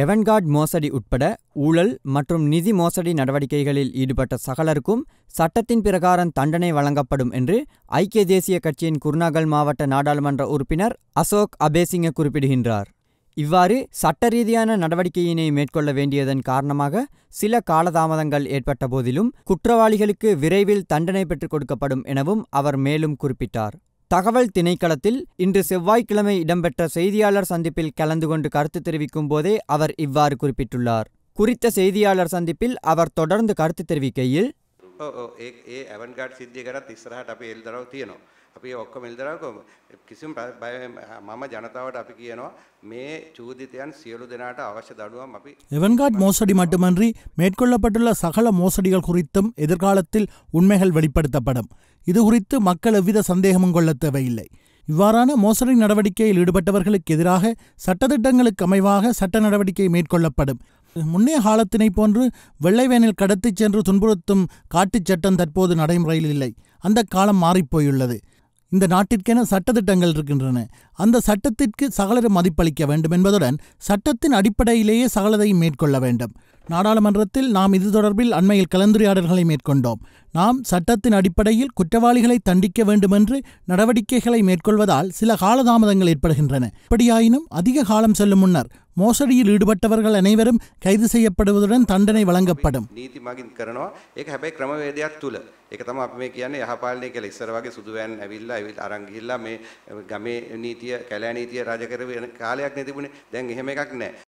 Avant Garde மோசடி உட்பட ஊழல் மற்றும் நிதி மோசடி நடவடிக்கைகளில் ஈடுபட்ட சகலருக்கும் சட்டத்தின் பிரகாரம் தண்டனை வழங்கப்படும் என்று ஐக்கிய தேசிய கட்சியின் குர்நாகல் மாவட்ட நாடாளுமன்ற உறுப்பினர் அசோக் அபேசிங்க குறிப்பிடுகின்றார் இவ்வாறு சட்டரீதியான நடவடிக்கையினை மேற்கொள்ள வேண்டியதன் காரணமாக சில காலதாமதங்கள் ஏற்பட்ட போதிலும் குற்றவாளிகளுக்கு விரைவில் தண்டனை பெற்றுக் கொடுக்கப்படும் எனவும் அவர் மேலும் குறிப்பிட்டார் தகவல் திணைக்களத்தில் இன்று செவ்வாய்க்கிழமை இடம்பெற்ற செய்தியாளர் சந்திப்பில் கலந்து கொண்டு கருத்து தெரிவிக்கும் போதே அவர் இவ்வாறு குறிப்பிட்டுள்ளார் குறித்த செய்தியாளர் சந்திப்பில் அவர் தொடர்ந்து கருத்து தெரிவிக்கையில் ඕ ඒ ඒ ඇවන්ගාඩ් සිද්ධිය කරත් ඉස්සරහට අපි එල්දරව් තියෙනවා. අපි ඔක්කොම එල්දරව්කම කිසිම මම ජනතාවට අපි කියනවා මේ චූදිතයන් සියලු දෙනාට අවශ්‍ය දඩුවම් අපි எவன்கார்ட் மோசடி மட்டுமன்றி மேற்கொள்ளப்பட்டுள்ள சகல மோசடிகள் குறித்தும் எதிர்காலத்தில் உண்மைகள் வெளிப்படுத்தப்படும் இது குறித்து மக்கள் எவ்வித சந்தேகமும் கொள்ள தேவையில்லை இவ்வாறான மோசடி நடவடிக்கையில் ஈடுபட்டவர்களுக்கு எதிராக சட்டத்திட்டங்களுக்கு அமைவாக சட்ட நடவடிக்கை மேற்கொள்ளப்படும் முன்னே காலத்தினை போன்று வெள்ளை வேனில் கடத்திச் சென்று துன்புறுத்தும் காட்டுச் சட்டம் தற்போது நடைமுறையில் இல்லை அந்த காலம் மாறிப்போயுள்ளது இந்த நாட்டிற்கென சட்டத்திட்டங்கள் இருக்கின்றன அந்த சட்டத்திற்கு சகலரும் மதிப்பளிக்க வேண்டும் என்பதுடன் சட்டத்தின் அடிப்படையிலேயே சகலதையும் மேற்கொள்ள வேண்டும் நாடாளுமன்றத்தில் நாம் இது தொடர்பில் அண்மையில் கலந்துரையாடல்களை மேற்கொண்டோம் நாம் சட்டத்தின் அடிப்படையில் குற்றவாளிகளை தண்டிக்க வேண்டுமென்று நடவடிக்கைகளை மேற்கொள்வதால் சில காலதாமதங்கள் ஏற்படுகின்றன இப்படியாயினும் அதிக காலம் செல்லும் முன்னர் மோசடியில் ஈடுபட்டவர்கள் அனைவரும் கைது செய்யப்படுவதுடன் தண்டனை வழங்கப்படும் நீதி மகின் කරනවා ඒක හැබැයි ක්‍රමවේදයක් තුල ඒක තමයි අපි මේ කියන්නේ යහපාලනය කියලා ඉස්සර වගේ සුදු වෑන් ඇවිල්ලා ඇවිල්ලා අරන් ගිහිල්ලා මේ ගමේ නීතිය කැලෑ නීතිය රාජ කරේ කාලයක් නේ තිබුණේ දැන් එහෙම එකක් නැහැ